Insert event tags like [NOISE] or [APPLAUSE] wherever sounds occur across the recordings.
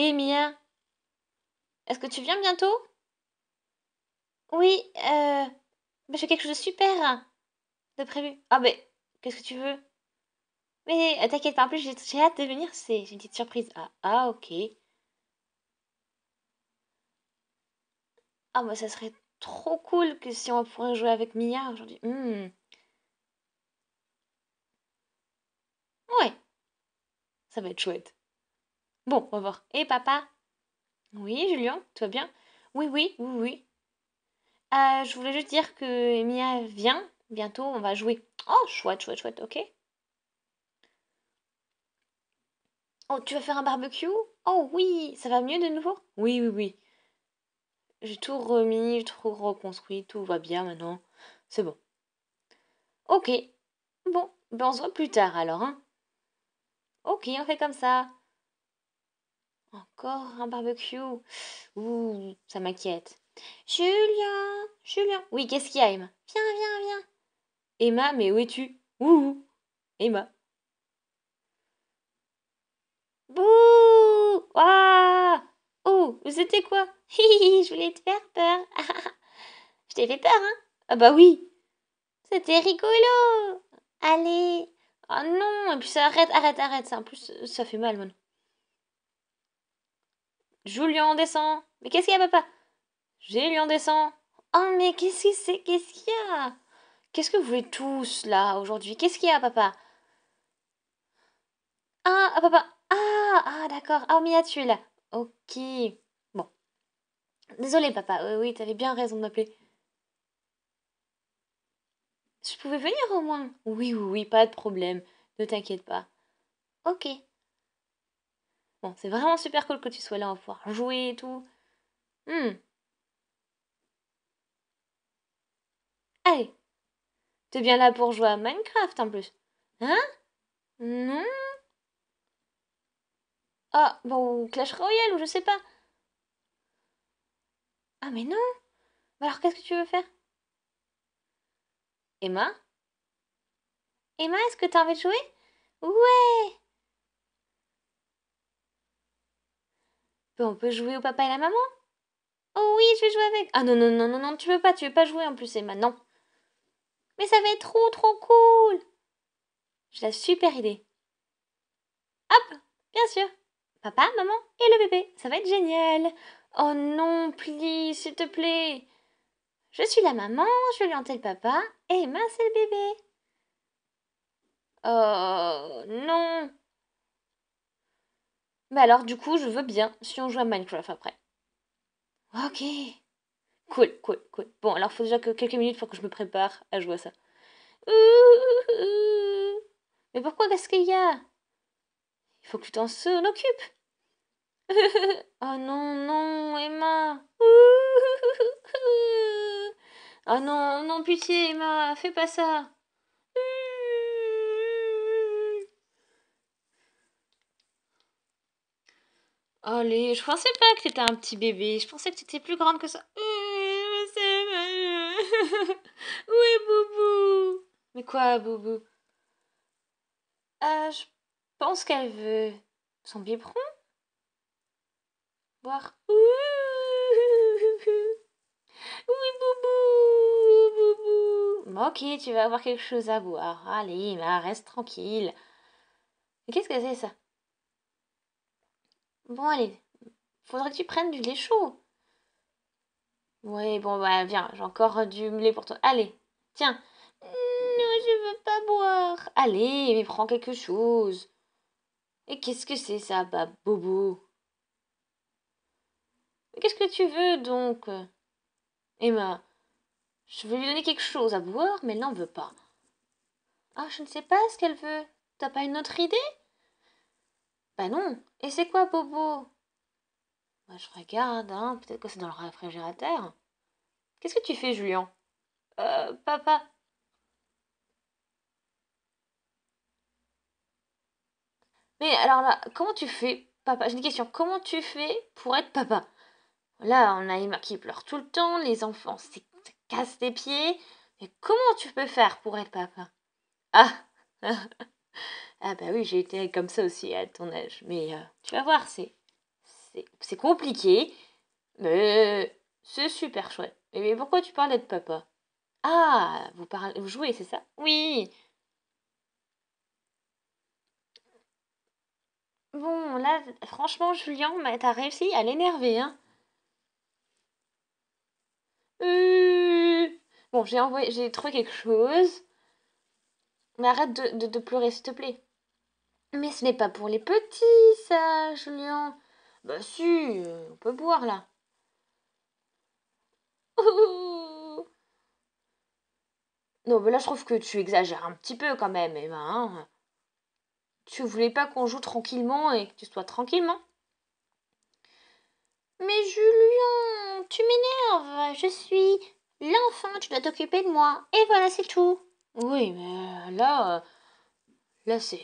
Eh Mia Est-ce que tu viens bientôt Oui, euh. J'ai quelque chose de super de prévu. Ah, mais qu'est-ce que tu veux Mais euh, t'inquiète pas, en plus, j'ai hâte de venir, c'est une petite surprise. Ah, ah, ok. Ah, bah ça serait trop cool que si on pourrait jouer avec Mia aujourd'hui. Hmm. Ouais. Ça va être chouette. Bon, au revoir. voir. Eh, papa Oui, Julien, toi bien Oui, oui, oui, oui. Euh, je voulais juste dire que Mia vient. Bientôt, on va jouer. Oh, chouette, chouette, chouette, ok. Oh, tu vas faire un barbecue Oh oui, ça va mieux de nouveau Oui, oui, oui. J'ai tout remis, j'ai tout reconstruit, tout va bien maintenant. C'est bon. Ok. Bon, ben, on se voit plus tard alors, hein. Ok, on fait comme ça. Encore un barbecue Ouh, ça m'inquiète. Julien Julien Oui, qu'est-ce qu'il y a, Emma Viens, viens, viens Emma, mais où es-tu Ouh Emma. Bouh Ouh ah, Oh, c'était quoi [LAUGHS] je voulais te faire peur. [LAUGHS] je t'ai fait peur, hein Ah bah oui. C'était rigolo. Allez. oh non, et puis ça arrête, arrête, arrête. Ça, en plus, ça fait mal, maintenant. Julien, descend Mais qu'est-ce qu'il y a, papa J'ai en descend Oh, mais qu'est-ce que c'est Qu'est-ce qu'il y a Qu'est-ce que vous voulez tous, là, aujourd'hui Qu'est-ce qu'il y a, papa ah, ah, papa Ah, ah, d'accord. Ah, a tu là. Ok. Bon. Désolé, papa. Oui, oui, t'avais bien raison de m'appeler. Je pouvais venir au moins. Oui, oui, oui, pas de problème. Ne t'inquiète pas. Ok. Bon, c'est vraiment super cool que tu sois là, en va pouvoir jouer et tout. Allez, hmm. t'es bien là pour jouer à Minecraft en plus. Hein Non Ah, bon, Clash Royale ou je sais pas. Ah mais non bah, Alors qu'est-ce que tu veux faire Emma Emma, est-ce que t'as envie de jouer Ouais On peut jouer au papa et la maman Oh oui, je vais jouer avec. Ah non, non, non, non, non, tu veux pas, tu veux pas jouer en plus, Emma, non. Mais ça va être trop, trop cool J'ai la super idée. Hop Bien sûr Papa, maman et le bébé, ça va être génial Oh non, please, s'il te plaît Je suis la maman, je lui est le papa, et Emma c'est le bébé. Oh non mais bah alors du coup, je veux bien si on joue à Minecraft après. Ok. Cool, cool, cool. Bon, alors faut déjà que quelques minutes faut que je me prépare à jouer à ça. mais pourquoi qu'est-ce qu'il y a Il faut que tu t'en s'en occupes. [LAUGHS] oh non, non, Emma. [LAUGHS] oh non, non, pitié, Emma, fais pas ça. Allez, je pensais pas que t'étais un petit bébé. Je pensais que tu étais plus grande que ça. Oui hum, [LAUGHS] Oui, Boubou Mais quoi, Boubou Ah, je pense qu'elle veut son biberon. Boire. [LAUGHS] oui, Boubou Boubou Ok, tu vas avoir quelque chose à boire. Allez, reste tranquille. Qu'est-ce que c'est ça Bon, allez, faudrait que tu prennes du lait chaud. Oui, bon, bah viens, j'ai encore du lait pour toi. Allez, tiens. Non, je veux pas boire. Allez, mais prends quelque chose. Et qu'est-ce que c'est ça, bah, bobo Qu'est-ce que tu veux donc Emma, je veux lui donner quelque chose à boire, mais elle n'en veut pas. Ah, je ne sais pas ce qu'elle veut. T'as pas une autre idée bah non. Et c'est quoi, Bobo bah, Je regarde, hein. Peut-être que c'est dans le réfrigérateur. Qu'est-ce que tu fais, Julien Euh, papa. Mais alors là, comment tu fais, papa J'ai une question. Comment tu fais pour être papa Là, on a Emma qui pleure tout le temps, les enfants, c'est casse des pieds. Mais comment tu peux faire pour être papa Ah [LAUGHS] Ah bah oui, j'ai été comme ça aussi à ton âge. Mais euh, tu vas voir, c'est, c'est, compliqué, mais c'est super chouette. Mais pourquoi tu parlais de papa Ah, vous, parlez, vous jouez, c'est ça Oui Bon, là, franchement, Julien, t'as réussi à l'énerver, hein euh, Bon, j'ai envoyé, j'ai trouvé quelque chose. Mais arrête de pleurer, s'il te plaît. Mais ce n'est pas pour les petits, ça, Julien. Bah si, euh, on peut boire là. Non, mais là, je trouve que tu exagères un petit peu quand même, Emma. Hein. Tu voulais pas qu'on joue tranquillement et que tu sois tranquillement hein. Mais Julien, tu m'énerves. Je suis l'enfant, tu dois t'occuper de moi. Et voilà, c'est tout. Oui, mais là. Euh, là, c'est.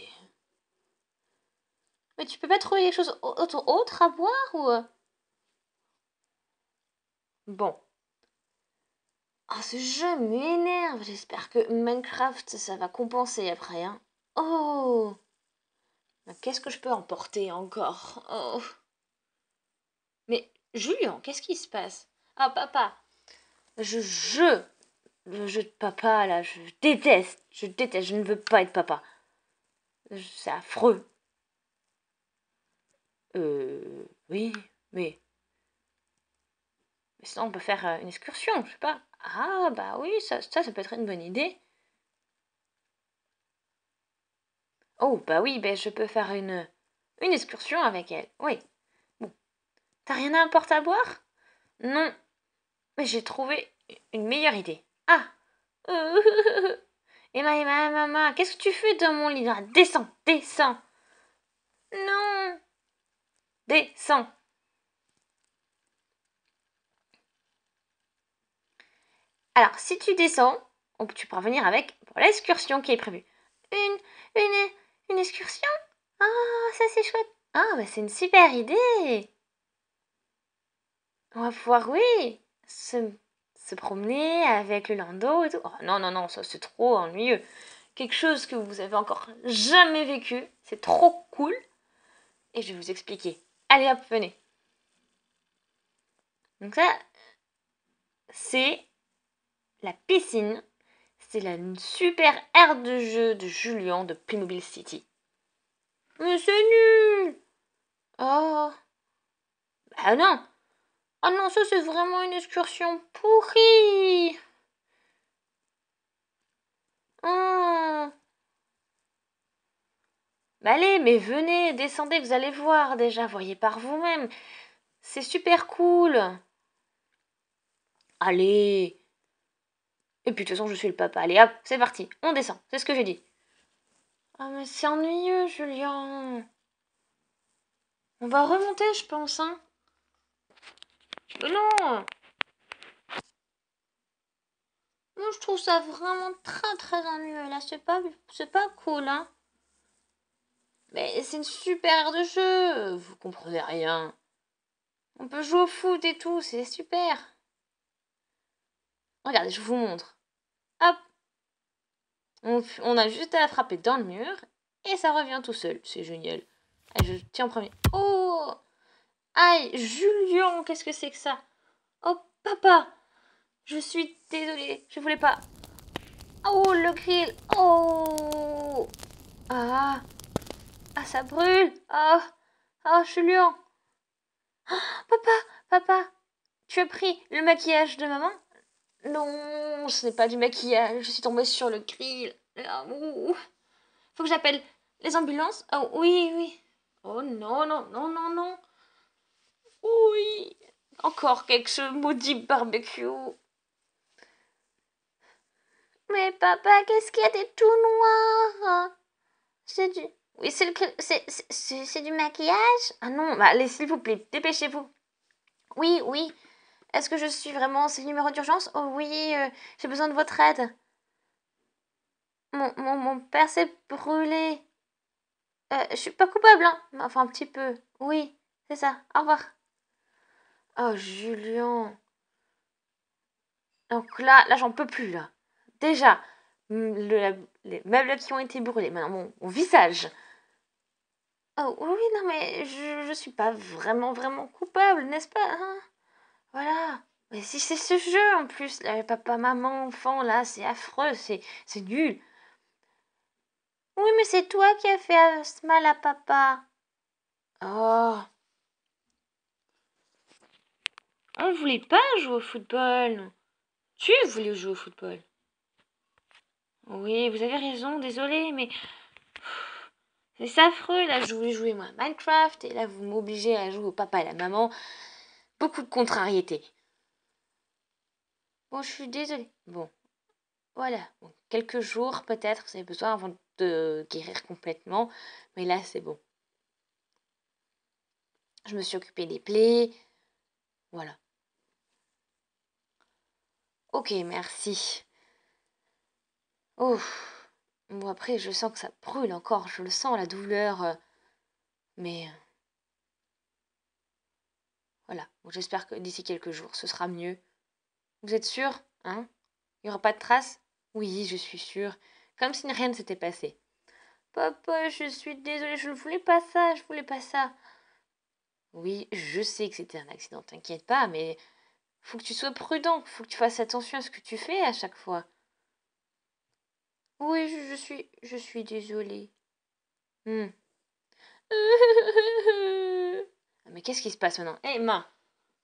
Mais tu peux pas trouver quelque chose autre à boire ou. Euh? Bon. Oh, ce jeu m'énerve. J'espère que Minecraft, ça va compenser après. Hein. Oh Qu'est-ce que je peux emporter encore oh. Mais Julien, qu'est-ce qui se passe Ah, papa Je. Je. Le jeu de papa, là, je déteste. Je déteste. Je ne veux pas être papa. C'est affreux. Euh. Oui, mais. Mais sinon, on peut faire euh, une excursion, je sais pas. Ah, bah oui, ça, ça, ça peut être une bonne idée. Oh, bah oui, ben, je peux faire une. Une excursion avec elle, oui. Bon. T'as rien à apporter à boire Non. Mais j'ai trouvé une meilleure idée. Ah [LAUGHS] Emma, Emma, Emma, qu'est-ce que tu fais dans mon lit ah, Descends, descends Non descends. Alors, si tu descends, tu pourras venir avec pour l'excursion qui est prévue. Une, une, une excursion Ah, ça c'est chouette. Ah, bah c'est une super idée. On va pouvoir, oui, se, promener avec le landau et tout. Oh, non, non, non, ça c'est trop ennuyeux. Quelque chose que vous avez encore jamais vécu, c'est trop cool. Et je vais vous expliquer. Allez hop, venez. Donc ça, c'est la piscine. C'est la super aire de jeu de Julian de Playmobil City. Mais c'est nul Oh bah Ah non Oh non, ça c'est vraiment une excursion pourrie Oh allez, mais venez, descendez, vous allez voir déjà, voyez par vous-même. C'est super cool. Allez. Et puis de toute façon, je suis le papa. Allez, hop, c'est parti. On descend. C'est ce que j'ai dit. Ah, mais c'est ennuyeux, Julien. On va remonter, je pense, hein. Oh, non Moi, je trouve ça vraiment très, très ennuyeux, là. C'est pas, c'est pas cool, hein. Mais c'est une super aire de jeu, vous comprenez rien. On peut jouer au foot et tout, c'est super. Regardez, je vous montre. Hop on, a juste à frapper dans le mur et ça revient tout seul, c'est génial. je tiens en premier. Oh Aïe, Julien, qu'est-ce que c'est que ça Oh papa Je suis désolée, je voulais pas. Oh le grill Oh Ah ah, ça brûle. Oh, oh, je suis papa, papa, tu as pris le maquillage de maman Non, ce n'est pas du maquillage. Je suis tombée sur le grill. Oh, faut que j'appelle les ambulances. Oh oui, oui. Oh non, non, non, non, non. Oui. Encore quelque maudit barbecue. Mais papa, qu'est-ce qu'il y a des tout noirs C'est du... Oui, c'est du maquillage Ah non, bah, allez, s'il vous plaît, dépêchez-vous. Oui, oui. Est-ce que je suis vraiment... C'est numéro d'urgence Oh oui, euh, j'ai besoin de votre aide. Mon, père s'est brûlé. Euh, je suis pas coupable, hein. Enfin, un petit peu. Oui, c'est ça. Au revoir. Oh, Julien. Donc là, là, j'en peux plus, là. Déjà, les meubles qui ont été brûlés. Maintenant, mon visage. Oh oui, non, mais je, je suis pas vraiment, vraiment coupable, n'est-ce pas hein Voilà. Mais si c'est ce jeu en plus, papa, maman, enfant, là, c'est affreux, c'est, c'est nul. Oui, mais c'est toi qui as fait ce mal à papa. Oh. Ah, On ne voulait pas jouer au football. Tu voulais jouer au football. Oui, vous avez raison, désolé, mais. C'est affreux, là je voulais jouer moi à Minecraft et là vous m'obligez à jouer au papa et à la maman. Beaucoup de contrariété. Bon, je suis désolée. Bon, voilà. quelques jours peut-être, vous avez besoin avant de guérir complètement, mais là c'est bon. Je me suis occupée des plaies. Voilà. Ok, merci. Oh. Bon, après, je sens que ça brûle encore, je le sens, la douleur. Euh. Mais. Euh. Voilà, j'espère que d'ici quelques jours, ce sera mieux. Vous êtes sûr Hein Il n'y aura pas de traces Oui, je suis sûre. Comme si rien ne s'était passé. Papa, je suis désolée, je ne voulais pas ça, je ne voulais pas ça. Oui, je sais que c'était un accident, t'inquiète pas, mais faut que tu sois prudent, faut que tu fasses attention à ce que tu fais à chaque fois. Oui, je, suis, je suis désolée. Hmm. [LAUGHS] Mais qu'est-ce qui se passe maintenant eh, Emma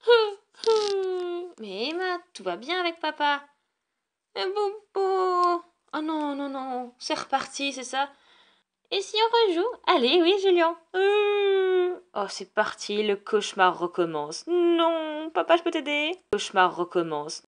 [LAUGHS] Mais Emma, tout va bien avec papa Mais bon Oh non, non, non, c'est reparti, c'est ça Et si on rejoue Allez, oui, Julien hmm. Oh, c'est parti, le cauchemar recommence. Non, papa, je peux t'aider Cauchemar recommence.